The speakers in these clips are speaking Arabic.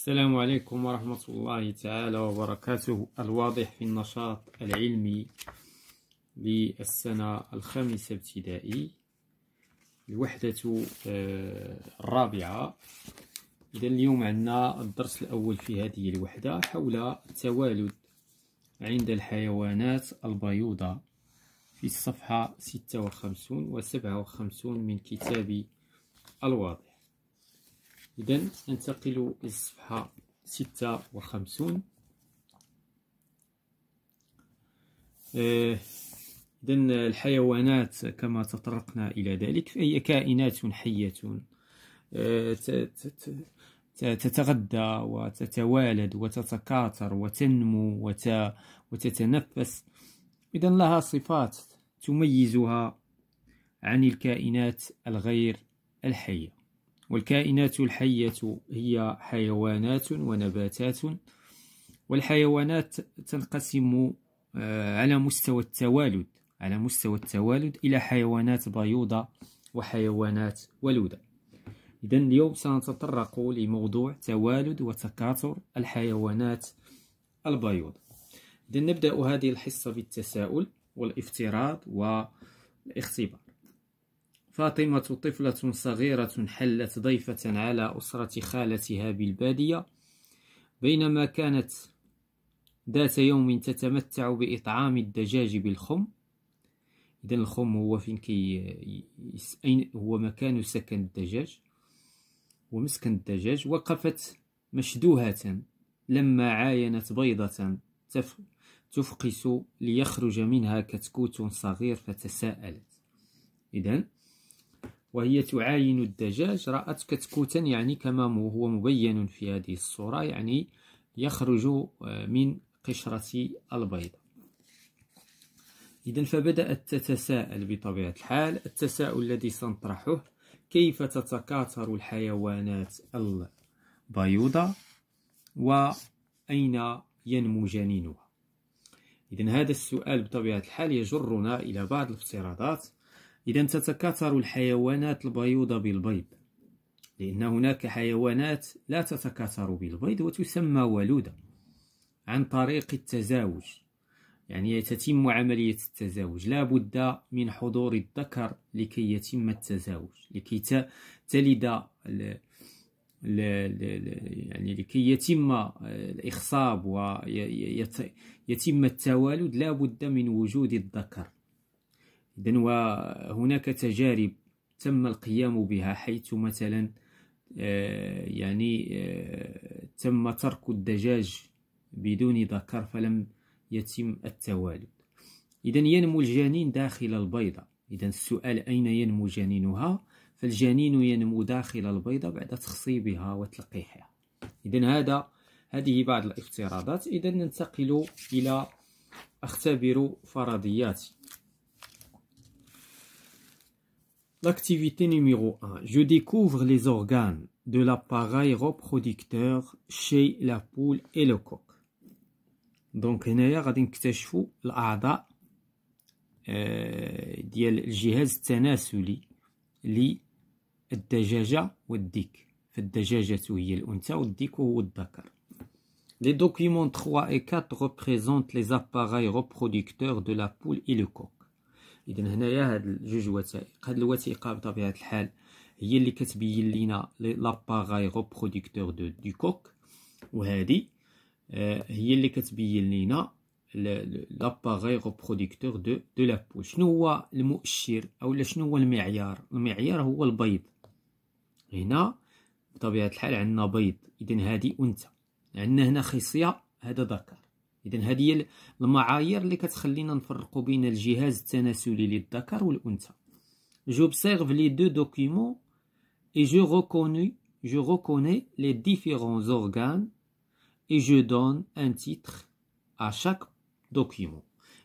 السلام عليكم ورحمة الله تعالى وبركاته الواضح في النشاط العلمي للسنة الخامسة ابتدائي الوحدة آه، الرابعة إذا اليوم عندنا الدرس الأول في هذه الوحدة حول التوالد عند الحيوانات البيوضة في الصفحة 56 و 57 من كتاب الواضح إذا ننتقل للصفحة ستة وخمسون آه، إذا الحيوانات كما تطرقنا إلى ذلك فهي كائنات حية آه، تتغذى وتتوالد وتتكاثر وتنمو وتتنفس إذا لها صفات تميزها عن الكائنات الغير الحيه والكائنات الحية هي حيوانات ونباتات والحيوانات تنقسم آه، على مستوى التوالد على مستوى التوالد إلى حيوانات بيوضة وحيوانات ولودة إذا اليوم سنتطرق لموضوع توالد وتكاثر الحيوانات البيوض إذا نبدأ هذه الحصة بالتساؤل والافتراض والاختبار فاطمة طفلة صغيرة حلت ضيفة على أسرة خالتها بالبادية بينما كانت ذات يوم تتمتع بإطعام الدجاج بالخم إذا الخم هو فين كي أين هو مكان سكن الدجاج ومسكن الدجاج وقفت مشدوهة لما عاينت بيضة تفقس ليخرج منها كتكوت صغير فتساءلت إذا وهي تعاين الدجاج رأت كتكوتا يعني كما هو مبين في هذه الصورة يعني يخرج آه، من قشرة البيض إذا فبدأت تتساءل بطبيعة الحال التساؤل الذي سنطرحه كيف تتكاثر الحيوانات البيوضة وأين ينمو جنينها إذا هذا السؤال بطبيعة الحال يجرنا إلى بعض الافتراضات إذا تتكاثر الحيوانات البيوضة بالبيض لأن هناك حيوانات لا تتكاثر بالبيض وتسمى ولودة عن طريق التزاوج يعني تتم عملية التزاوج لا بد من حضور الذكر لكي يتم التزاوج لكي تلد يعني لكي يتم الإخصاب ويتم التوالد لا بد من وجود الذكر إذا وهناك تجارب تم القيام بها حيث مثلا آه، يعني آه، تم ترك الدجاج بدون ذكر فلم يتم التوالد إذا ينمو الجنين داخل البيضة إذا السؤال أين ينمو جنينها فالجنين ينمو داخل البيضة بعد تخصيبها وتلقيحها إذا هذا هذه بعض الافتراضات إذا ننتقل إلى أختبر فرضياتي L'activité numéro 1. Je découvre les organes de l'appareil reproducteur chez la poule et le coq. Donc, هنايا غادي نكتشفوا الأعضاء ديال الجهاز التناسلي والديك هي والديك Les documents 3 et 4 représentent les appareils reproducteurs de la poule et le coq. اذا هنايا هاد جوج وثائق هاد الوثيقه بطبيعه الحال هي اللي كتبين لينا لاباغاي غوبروديكتور دو دي كوك وهادي آه، هي اللي كتبين لينا لاباغاي غوبروديكتور دو دو بو شنو هو المؤشر او شنو هو المعيار المعيار هو البيض هنا بطبيعه الحال عندنا بيض اذا هادي انثى عندنا هنا خصيه هذا ذكر اذا هذه هي المعايير اللي كتخلينا نفرقوا بين الجهاز التناسلي للذكر والانثى جوبسيرف لي دو دوكيمون اي جو ريكوني جو ريكوني لي ديفيرون زورغان اي جو دون ان titre ا شاك دوكيمون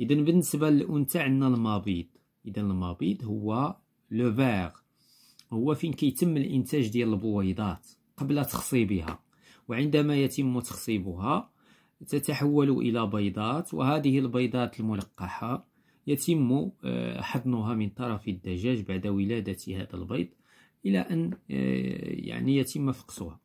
اذا بالنسبه للانثى عندنا المبيض اذا المبيض هو لو فيغ هو فين كيتم الانتاج ديال البويضات قبل تخصيبها وعندما يتم تخصيبها تتحول إلى بيضات وهذه البيضات الملقحة يتم آه، حضنها من طرف الدجاج بعد ولادة هذا البيض إلى أن آه، يعني يتم فقسها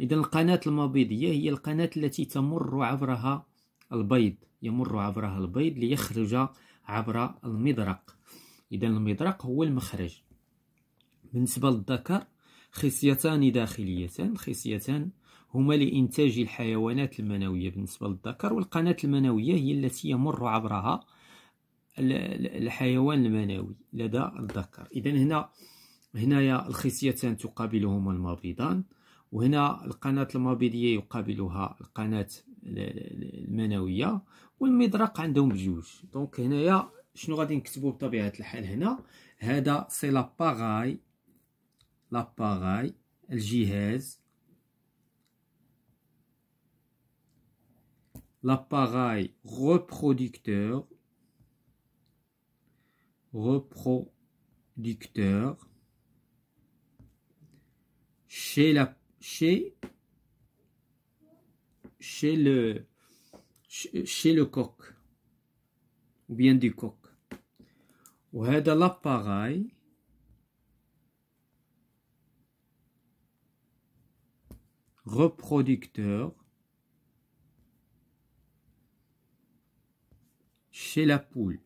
إذا القناة المبيضية هي القناة التي تمر عبرها البيض يمر عبرها البيض ليخرج عبر المضرق إذا المضرق هو المخرج بالنسبة للذكر خصيتان داخليتان خصيتان هما لإنتاج الحيوانات المنوية بالنسبة للذكر والقناة المنوية هي التي يمر عبرها الحيوان المنوي لدى الذكر إذا هنا هنايا الخصيتان تقابلهما المبيضان وهنا القناة المبيضية يقابلها القناة المنوية والمضرق عندهم بجوج دونك هنايا شنو غادي نكتبو بطبيعة الحال هنا هذا سي لاباغاي لاباغاي الجهاز l'appareil reproducteur reproducteur chez la chez le chez le coq ou bien du coq de l'appareil reproducteur chez la poule.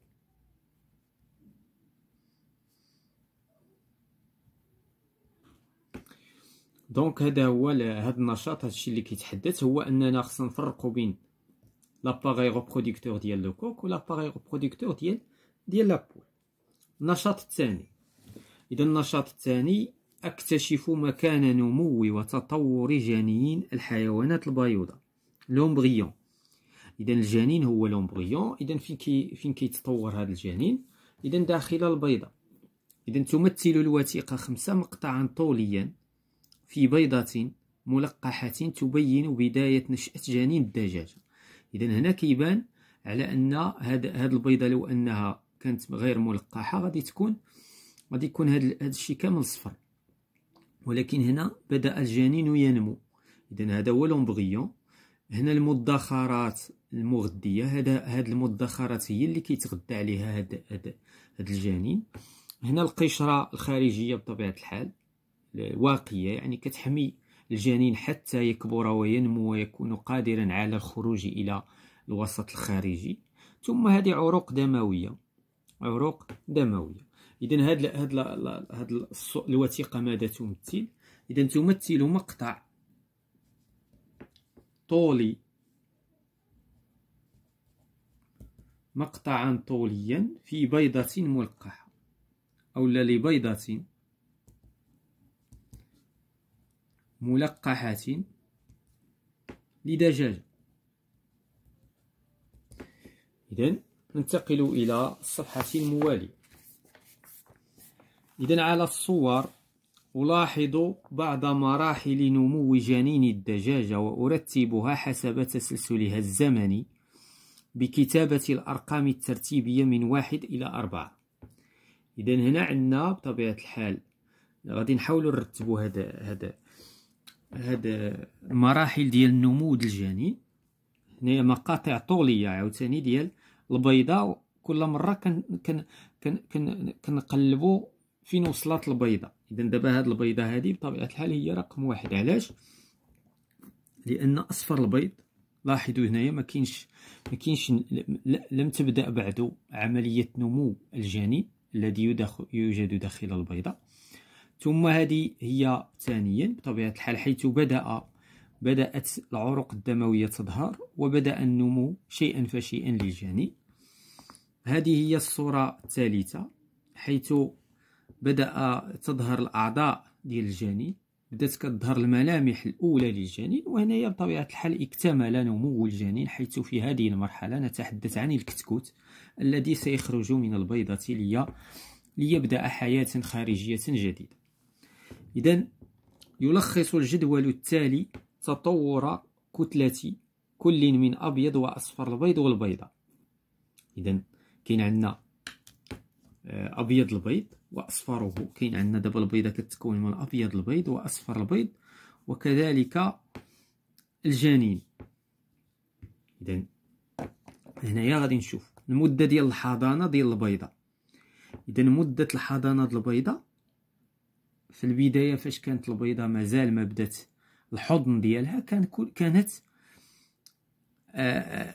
دونك هذا هو هذا النشاط هادشي اللي كيتحدث هو اننا خصنا نفرقوا بين لاباغي ريبروديكتور ديال لو كوك ولاباغي ريبروديكتور ديال ديال لابول النشاط الثاني اذا النشاط الثاني اكتشف مكان نمو وتطور جنين الحيوانات البيضاء لومبريون اذا الجنين هو لومبريون اذا فين كي فين كيتطور هذا الجنين اذا داخل البيضه اذا تمثل الوثيقه خمسة مقطعا طوليا في بيضه ملقحه تبين بدايه نشاه جنين الدجاجه اذا هنا كيبان على ان هاد هاد البيضه لو انها كانت غير ملقحه غادي تكون غادي يكون هاد هاد الشيء كامل صفر ولكن هنا بدا الجنين ينمو اذا هذا هو لومبريون هنا المدخرات المغذيه هذا هاد المدخرات هي اللي كيتغذى عليها هاد هذا الجنين هنا القشره الخارجيه بطبيعه الحال واقيه يعني كتحمي الجنين حتى يكبر وينمو ويكون قادرا على الخروج الى الوسط الخارجي ثم هذه عروق دمويه عروق دمويه اذا هاد هاد هاد الوثيقه ماذا تمثل اذا تمثل مقطع طولي مقطعا طوليا في بيضة ملقحة أو لبيضة ملقحة لدجاجة إذا ننتقل إلى الصفحة الموالية إذا على الصور ألاحظ بعض مراحل نمو جنين الدجاجة وأرتبها حسب تسلسلها الزمني بكتابة الأرقام الترتيبية من واحد إلى أربعة إذا هنا عندنا بطبيعة الحال غادي نحاولوا نرتبوا هذا هذا هذا المراحل ديال النمو ديال الجنين هنايا مقاطع طولية عاوتاني ديال البيضة كل مرة كن كن كن كنقلبوا فين وصلت البيضة إذا دابا هاد البيضة هذه بطبيعة الحال هي رقم واحد علاش لأن أصفر البيض لاحظوا هنايا ما كاينش ما كاينش لم تبدا بعد عمليه نمو الجنين الذي يوجد داخل البيضه ثم هذه هي ثانيا بطبيعه الحال حيث بدا بدات العروق الدمويه تظهر وبدا النمو شيئا فشيئا للجنين هذه هي الصوره الثالثه حيث بدا تظهر الاعضاء ديال الجنين بدات كظهر الملامح الاولى للجنين وهنايا بطبيعه الحال اكتمل نمو الجنين حيث في هذه المرحله نتحدث عن الكتكوت الذي سيخرج من البيضه لي ليبدا حياه خارجيه جديده اذا يلخص الجدول التالي تطور كتله كل من ابيض واصفر البيض والبيضه اذا كاين عندنا آه، ابيض البيض واصفره كاين عندنا دابا البيضه كتكون من الابيض البيض واصفر البيض وكذلك الجنين اذا هنايا غادي نشوف المده ديال الحضانه ديال البيضه اذا مده الحضانه ديال البيضه في البدايه فاش كانت البيضه مازال ما بدات الحضن ديالها كان كانت آه، آه،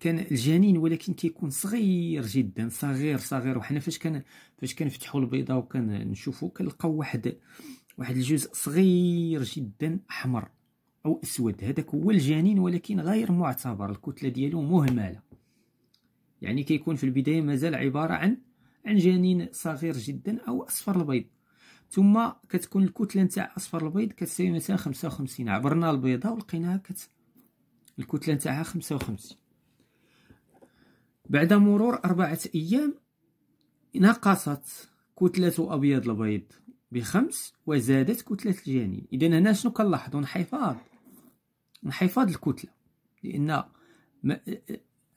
كان الجنين ولكن تيكون صغير جدا صغير صغير وحنا فاش كان فاش كنفتحوا البيضه وكنشوفوا كنلقاو واحد واحد الجزء صغير جدا احمر او اسود هذاك هو الجنين ولكن غير معتبر الكتله ديالو مهمله يعني كيكون في البدايه مازال عباره عن عن جنين صغير جدا او اصفر البيض ثم كتكون الكتله نتاع اصفر البيض كتساوي مثلا 55 عبرنا البيضه ولقيناها كت الكتله نتاعها خمسة وخمسين بعد مرور أربعة أيام نقصت كتلة أبيض البيض بخمس وزادت كتلة الجانين إذا هنا شنو كنلاحظو انحفاض انحفاض الكتلة لأن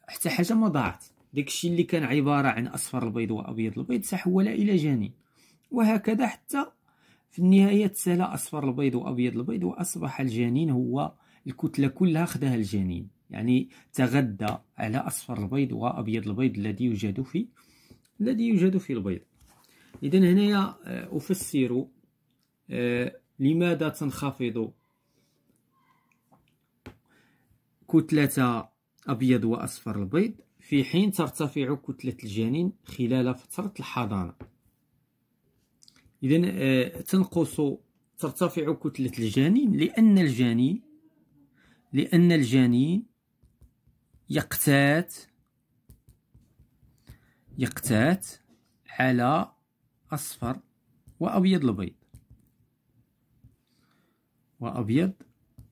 حتى حاجة ما ضاعت داكشي اللي كان عبارة عن أصفر البيض وأبيض البيض تحول إلى جانين وهكذا حتى في النهاية تسالى أصفر البيض وأبيض البيض وأصبح الجنين هو الكتلة كلها خدها الجنين يعني تغذى على أصفر البيض وأبيض البيض الذي يوجد في الذي يوجد في البيض إذا هنايا آه، أفسر آه، لماذا تنخفض كتلة أبيض وأصفر البيض في حين ترتفع كتلة الجنين خلال فترة الحضانة إذا آه، تنقص ترتفع كتلة الجنين لأن الجنين لأن الجنين يقتات يقتات على أصفر وأبيض البيض وأبيض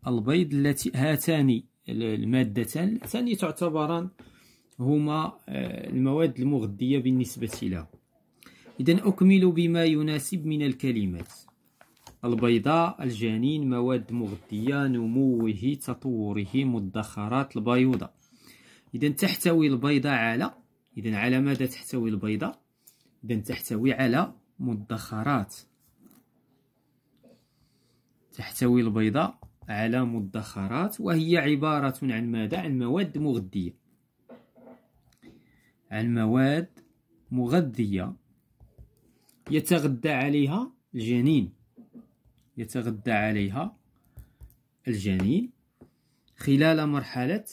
البيض التي هاتان المادتان اللتان تعتبران هما آه، المواد المغذية بالنسبة له إذا أكمل بما يناسب من الكلمات البيضاء الجنين مواد مغذية نموه تطوره مدخرات البيوضة إذا تحتوي البيضة على إذا على ماذا تحتوي البيضة إذا تحتوي على مدخرات تحتوي البيضة على مدخرات وهي عبارة عن ماذا عن مواد مغذية عن مواد مغذية يتغذى عليها الجنين يتغذى عليها الجنين خلال مرحلة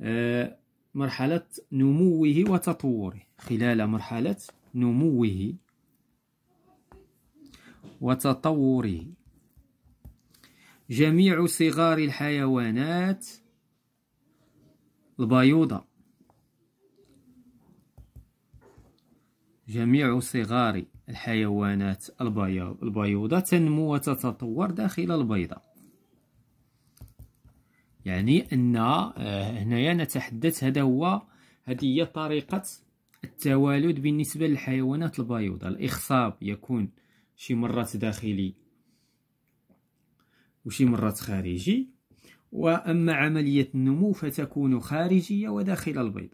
آه، مرحلة نموه وتطوره خلال مرحلة نموه وتطوره جميع صغار الحيوانات البيوضة جميع صغار الحيوانات البيض البيوضة تنمو وتتطور داخل البيضة يعني أن آه، هنايا نتحدث هذا هو هذه هي طريقة التوالد بالنسبة للحيوانات البيوضة الإخصاب يكون شي مرات داخلي وشي مرات خارجي وأما عملية النمو فتكون خارجية وداخل البيض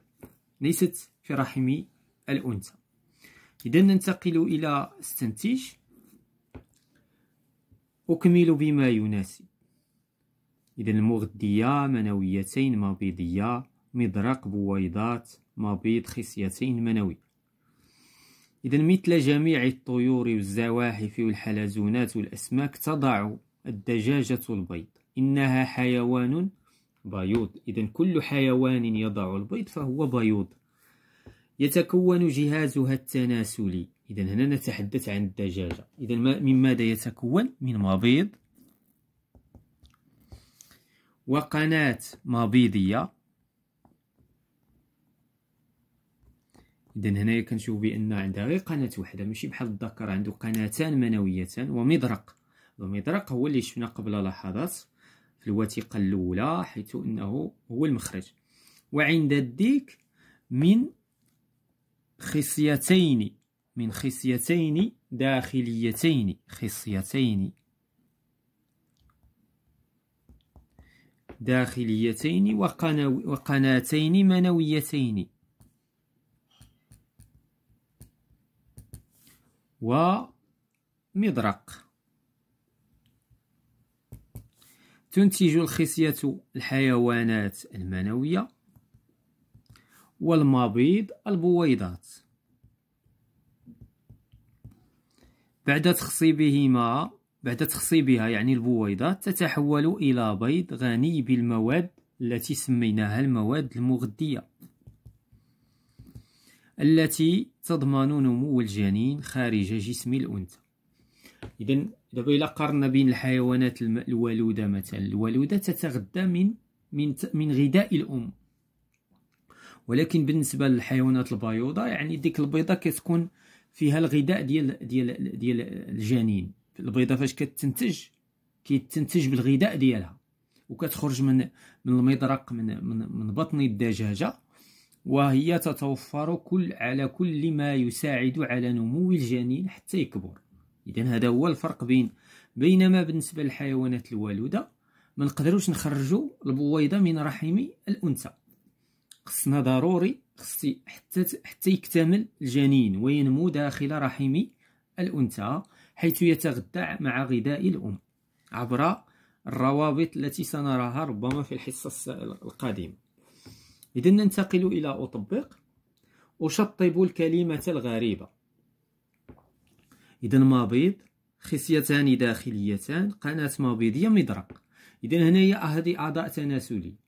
ليست في رحم الأنثى إذا ننتقل إلى استنتج أكمل بما يناسب إذا المغذية منويتين مبيضية مضرق بويضات مبيض خصيتين منوي إذا مثل جميع الطيور والزواحف والحلزونات والأسماك تضع الدجاجة البيض إنها حيوان بيوض إذا كل حيوان يضع البيض فهو بيوض يتكون جهازها التناسلي إذا هنا نتحدث عن الدجاجة إذا من ماذا يتكون؟ من مبيض وقناة مبيضية إذا هنايا كنشوف بأن عندها غير قناة واحدة ماشي بحال الذكر عنده قناتان منويتان ومضرق المضرق هو اللي شفنا قبل لحظات في الوثيقة الأولى حيث أنه هو المخرج وعند الديك من خصيتين من خصيتين داخليتين خصيتين داخليتين وقناتين منويتين ومضرق تنتج الخصية الحيوانات المنوية والمبيض البويضات بعد تخصيبهما بعد تخصيبها يعني البويضات تتحول إلى بيض غني بالمواد التي سميناها المواد المغذية التي تضمن نمو الجنين خارج جسم الأنثى إذا دابا الى قارنا بين الحيوانات الولودة مثلا الولودة تتغذى من من من غذاء الأم ولكن بالنسبه للحيوانات البيوضة يعني ديك البيضه كتكون فيها الغذاء ديال ديال ديال الجنين البيضه فاش كتنتج كيتنتج بالغذاء ديالها وكتخرج من من المضرق من من, من بطن الدجاجه وهي تتوفر كل على كل ما يساعد على نمو الجنين حتى يكبر اذا هذا هو الفرق بين بينما بالنسبه للحيوانات الوالوده ما نقدروش نخرجوا البويضه من رحم الانثى خصنا ضروري خصي حتى حتى يكتمل الجنين وينمو داخل رحم الأنثى حيث يتغذى مع غذاء الأم عبر الروابط التي سنراها ربما في الحصة القادمة إذا ننتقل إلى أطبق أشطب الكلمة الغريبة إذا مبيض خصيتان داخليتان قناة مبيضية مدرق إذا هنايا هذه أعضاء تناسليه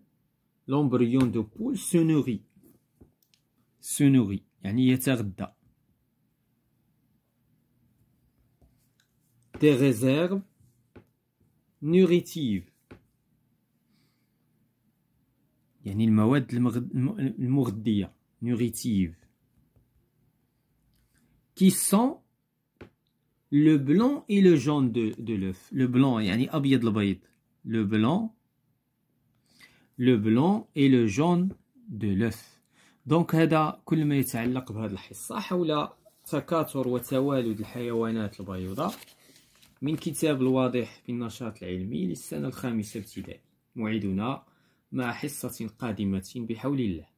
L'embryon de poule se nourrit. Se nourrit. y a Des réserves nourritives. يعني المواد المغذية nourritives. Qui sont le blanc et le jaune de, l'œuf. Le blanc, de la البيض. Le blanc لو بلون اي لو جون دو لوف دونك هذا كل ما يتعلق بهذه الحصه حول تكاثر وتوالد الحيوانات البيضاء من كتاب الواضح في النشاط العلمي للسنه الخامسه ابتدائي موعدنا مع حصه قادمه بحول الله